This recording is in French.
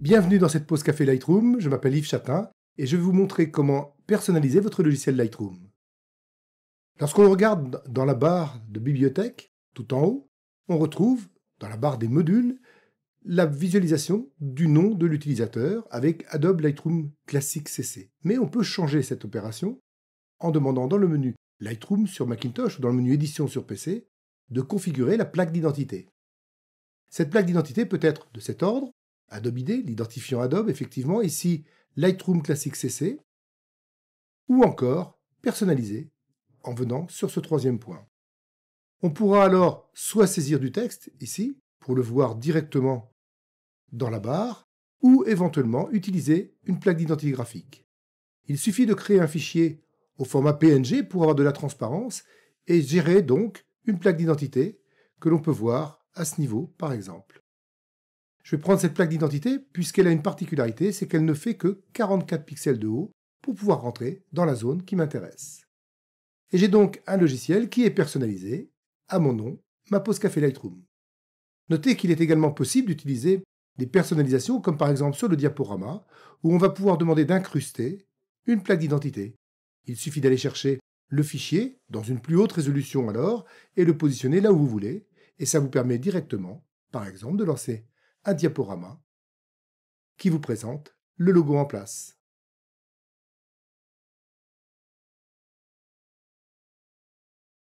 Bienvenue dans cette pause café Lightroom, je m'appelle Yves Chatin et je vais vous montrer comment personnaliser votre logiciel Lightroom. Lorsqu'on regarde dans la barre de bibliothèque, tout en haut, on retrouve dans la barre des modules la visualisation du nom de l'utilisateur avec Adobe Lightroom Classic CC. Mais on peut changer cette opération en demandant dans le menu Lightroom sur Macintosh ou dans le menu Édition sur PC de configurer la plaque d'identité. Cette plaque d'identité peut être de cet ordre Adobe ID, l'identifiant Adobe, effectivement, ici Lightroom Classic CC, ou encore personnalisé en venant sur ce troisième point. On pourra alors soit saisir du texte, ici, pour le voir directement dans la barre, ou éventuellement utiliser une plaque d'identité graphique. Il suffit de créer un fichier au format PNG pour avoir de la transparence et gérer donc une plaque d'identité que l'on peut voir à ce niveau par exemple. Je vais prendre cette plaque d'identité puisqu'elle a une particularité, c'est qu'elle ne fait que 44 pixels de haut pour pouvoir rentrer dans la zone qui m'intéresse. Et j'ai donc un logiciel qui est personnalisé à mon nom, ma pause café Lightroom. Notez qu'il est également possible d'utiliser des personnalisations comme par exemple sur le diaporama où on va pouvoir demander d'incruster une plaque d'identité. Il suffit d'aller chercher le fichier dans une plus haute résolution alors et le positionner là où vous voulez et ça vous permet directement par exemple de lancer un diaporama qui vous présente le logo en place.